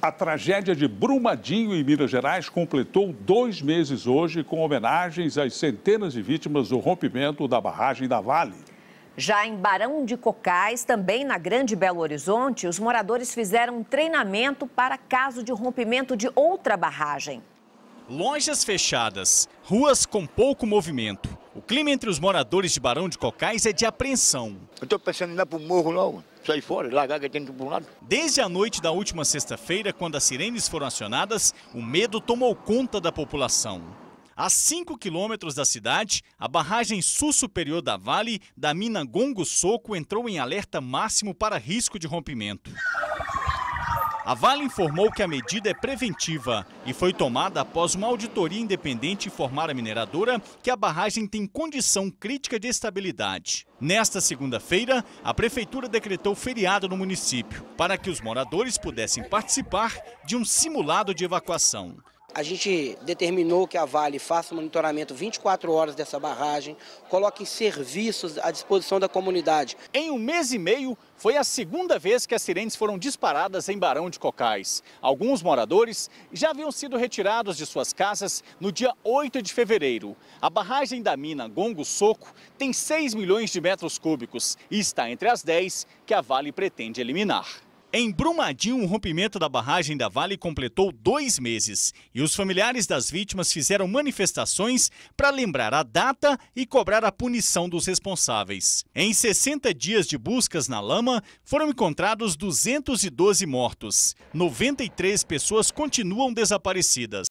A tragédia de Brumadinho, em Minas Gerais, completou dois meses hoje com homenagens às centenas de vítimas do rompimento da barragem da Vale. Já em Barão de Cocais, também na Grande Belo Horizonte, os moradores fizeram um treinamento para caso de rompimento de outra barragem. Lojas fechadas, ruas com pouco movimento. O clima entre os moradores de Barão de Cocais é de apreensão. Eu estou pensando em ir lá para o morro logo, sair fora, largar que tem para um lado. Desde a noite da última sexta-feira, quando as sirenes foram acionadas, o medo tomou conta da população. A 5 quilômetros da cidade, a barragem sul superior da Vale, da mina Gongo Soco, entrou em alerta máximo para risco de rompimento. A Vale informou que a medida é preventiva e foi tomada após uma auditoria independente informar a mineradora que a barragem tem condição crítica de estabilidade. Nesta segunda-feira, a prefeitura decretou feriado no município para que os moradores pudessem participar de um simulado de evacuação. A gente determinou que a Vale faça monitoramento 24 horas dessa barragem, coloque serviços à disposição da comunidade. Em um mês e meio, foi a segunda vez que as sirenes foram disparadas em Barão de Cocais. Alguns moradores já haviam sido retirados de suas casas no dia 8 de fevereiro. A barragem da mina Gongo Soco tem 6 milhões de metros cúbicos e está entre as 10 que a Vale pretende eliminar. Em Brumadinho, o rompimento da barragem da Vale completou dois meses e os familiares das vítimas fizeram manifestações para lembrar a data e cobrar a punição dos responsáveis. Em 60 dias de buscas na lama, foram encontrados 212 mortos. 93 pessoas continuam desaparecidas.